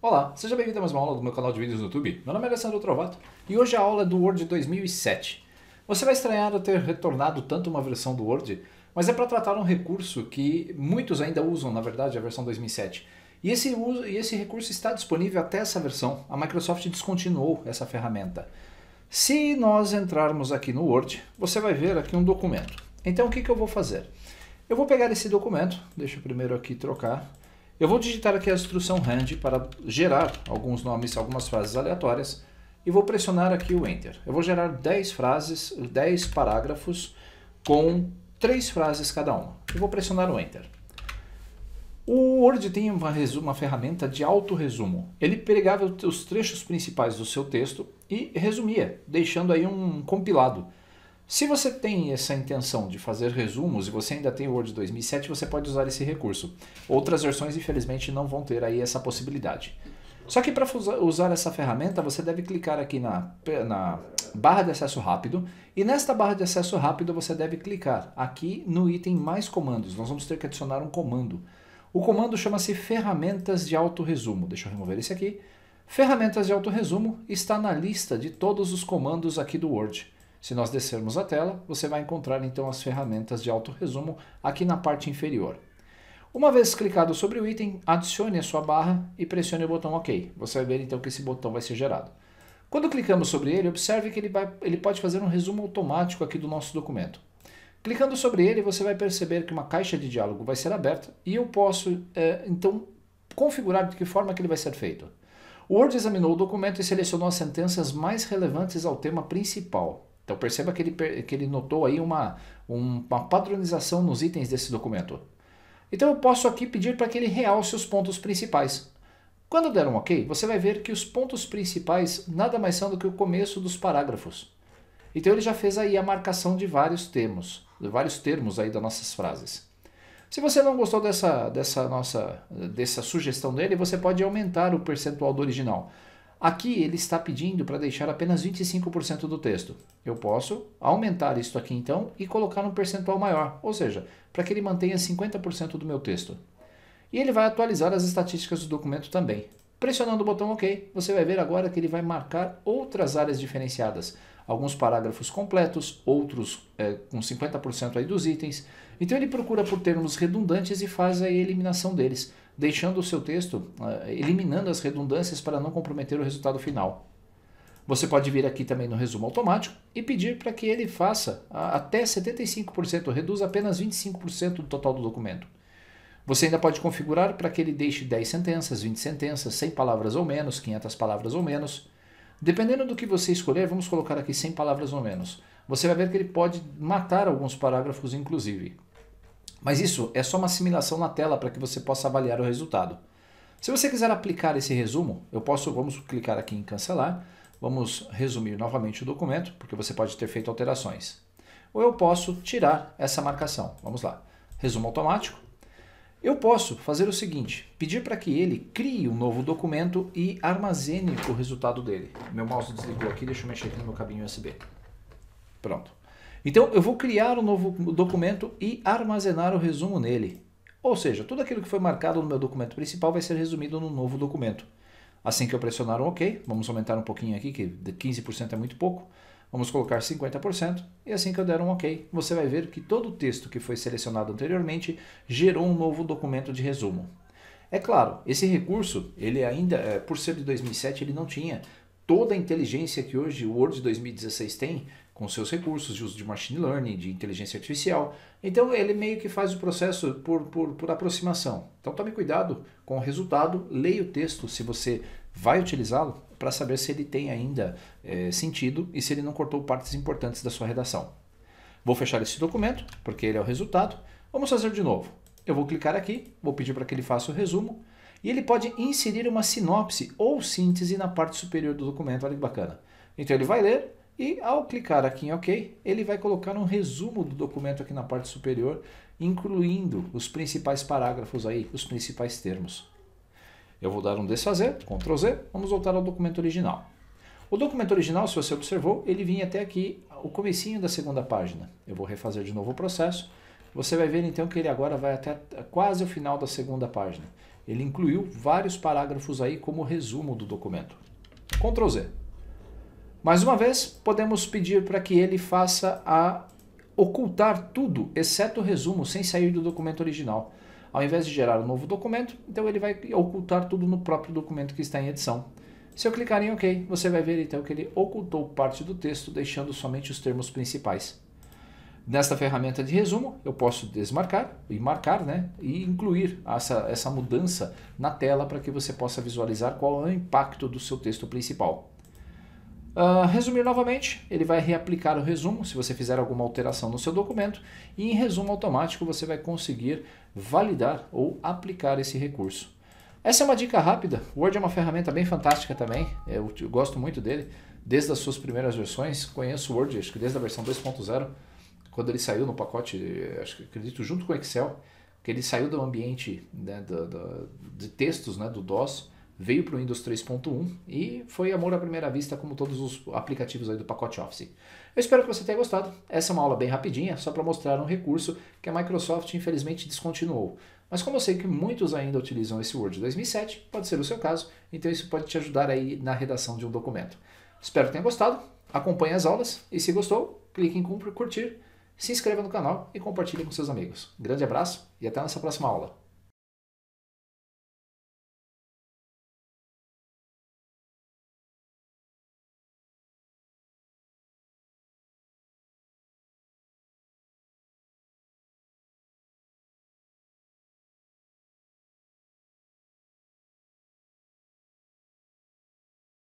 Olá, seja bem-vindo a mais uma aula do meu canal de vídeos no YouTube. Meu nome é Alessandro Trovato e hoje a aula é do Word 2007. Você vai estranhar eu ter retornado tanto uma versão do Word, mas é para tratar um recurso que muitos ainda usam, na verdade, a versão 2007. E esse, uso, e esse recurso está disponível até essa versão. A Microsoft descontinuou essa ferramenta. Se nós entrarmos aqui no Word, você vai ver aqui um documento. Então o que, que eu vou fazer? Eu vou pegar esse documento, deixa eu primeiro aqui trocar. Eu vou digitar aqui a instrução rand para gerar alguns nomes, algumas frases aleatórias e vou pressionar aqui o Enter. Eu vou gerar 10 frases, 10 parágrafos com 3 frases cada uma. Eu vou pressionar o Enter. O Word tem uma, uma ferramenta de auto-resumo. Ele pegava os trechos principais do seu texto e resumia, deixando aí um compilado. Se você tem essa intenção de fazer resumos e você ainda tem o Word 2007, você pode usar esse recurso. Outras versões, infelizmente, não vão ter aí essa possibilidade. Só que para usar essa ferramenta, você deve clicar aqui na, na barra de acesso rápido e nesta barra de acesso rápido você deve clicar aqui no item mais comandos. Nós vamos ter que adicionar um comando. O comando chama-se ferramentas de autorresumo. Deixa eu remover esse aqui. Ferramentas de autorresumo está na lista de todos os comandos aqui do Word. Se nós descermos a tela, você vai encontrar então as ferramentas de autorresumo aqui na parte inferior. Uma vez clicado sobre o item, adicione a sua barra e pressione o botão OK. Você vai ver então que esse botão vai ser gerado. Quando clicamos sobre ele, observe que ele, vai, ele pode fazer um resumo automático aqui do nosso documento. Clicando sobre ele, você vai perceber que uma caixa de diálogo vai ser aberta e eu posso, é, então, configurar de que forma que ele vai ser feito. O Word examinou o documento e selecionou as sentenças mais relevantes ao tema principal. Então perceba que ele, que ele notou aí uma, uma padronização nos itens desse documento. Então eu posso aqui pedir para que ele realce os pontos principais. Quando der um OK, você vai ver que os pontos principais nada mais são do que o começo dos parágrafos. Então ele já fez aí a marcação de vários termos, de vários termos aí das nossas frases. Se você não gostou dessa, dessa nossa dessa sugestão dele, você pode aumentar o percentual do original. Aqui ele está pedindo para deixar apenas 25% do texto. Eu posso aumentar isso aqui então e colocar um percentual maior, ou seja, para que ele mantenha 50% do meu texto. E ele vai atualizar as estatísticas do documento também. Pressionando o botão OK, você vai ver agora que ele vai marcar outras áreas diferenciadas. Alguns parágrafos completos, outros é, com 50% aí dos itens. Então ele procura por termos redundantes e faz a eliminação deles deixando o seu texto, ah, eliminando as redundâncias para não comprometer o resultado final. Você pode vir aqui também no resumo automático e pedir para que ele faça ah, até 75%, reduza apenas 25% do total do documento. Você ainda pode configurar para que ele deixe 10 sentenças, 20 sentenças, 100 palavras ou menos, 500 palavras ou menos. Dependendo do que você escolher, vamos colocar aqui 100 palavras ou menos. Você vai ver que ele pode matar alguns parágrafos, inclusive. Mas isso é só uma assimilação na tela para que você possa avaliar o resultado. Se você quiser aplicar esse resumo, eu posso, vamos clicar aqui em cancelar, vamos resumir novamente o documento, porque você pode ter feito alterações. Ou eu posso tirar essa marcação. Vamos lá. Resumo automático. Eu posso fazer o seguinte, pedir para que ele crie um novo documento e armazene o resultado dele. Meu mouse desligou aqui, deixa eu mexer aqui no meu cabinho USB. Pronto. Então eu vou criar um novo documento e armazenar o resumo nele. Ou seja, tudo aquilo que foi marcado no meu documento principal vai ser resumido no novo documento. Assim que eu pressionar um OK, vamos aumentar um pouquinho aqui, que 15% é muito pouco, vamos colocar 50%, e assim que eu der um OK, você vai ver que todo o texto que foi selecionado anteriormente gerou um novo documento de resumo. É claro, esse recurso, ele ainda, eh, por ser de 2007, ele não tinha toda a inteligência que hoje o Word 2016 tem com seus recursos de uso de machine learning, de inteligência artificial. Então ele meio que faz o processo por, por, por aproximação. Então tome cuidado com o resultado, leia o texto se você vai utilizá-lo para saber se ele tem ainda é, sentido e se ele não cortou partes importantes da sua redação. Vou fechar esse documento, porque ele é o resultado. Vamos fazer de novo. Eu vou clicar aqui, vou pedir para que ele faça o resumo, e ele pode inserir uma sinopse ou síntese na parte superior do documento. Olha que bacana. Então ele vai ler, e ao clicar aqui em OK, ele vai colocar um resumo do documento aqui na parte superior, incluindo os principais parágrafos aí, os principais termos. Eu vou dar um desfazer, Ctrl Z, vamos voltar ao documento original. O documento original, se você observou, ele vinha até aqui, o comecinho da segunda página. Eu vou refazer de novo o processo. Você vai ver então que ele agora vai até quase o final da segunda página. Ele incluiu vários parágrafos aí como resumo do documento. Ctrl Z. Mais uma vez, podemos pedir para que ele faça a ocultar tudo, exceto o resumo, sem sair do documento original. Ao invés de gerar um novo documento, então ele vai ocultar tudo no próprio documento que está em edição. Se eu clicar em OK, você vai ver então que ele ocultou parte do texto, deixando somente os termos principais. Nesta ferramenta de resumo, eu posso desmarcar e marcar, né? E incluir essa, essa mudança na tela para que você possa visualizar qual é o impacto do seu texto principal. Uh, resumir novamente, ele vai reaplicar o resumo se você fizer alguma alteração no seu documento e em resumo automático você vai conseguir validar ou aplicar esse recurso. Essa é uma dica rápida. O Word é uma ferramenta bem fantástica também, é, eu, eu gosto muito dele, desde as suas primeiras versões. Conheço o Word, acho que desde a versão 2.0, quando ele saiu no pacote, acho que acredito junto com o Excel, que ele saiu do ambiente né, do, do, de textos né, do DOS veio para o Windows 3.1 e foi amor à primeira vista, como todos os aplicativos aí do pacote Office. Eu espero que você tenha gostado. Essa é uma aula bem rapidinha, só para mostrar um recurso que a Microsoft infelizmente descontinuou. Mas como eu sei que muitos ainda utilizam esse Word 2007, pode ser o seu caso, então isso pode te ajudar aí na redação de um documento. Espero que tenha gostado, acompanhe as aulas e se gostou, clique em curtir, se inscreva no canal e compartilhe com seus amigos. Grande abraço e até nossa próxima aula.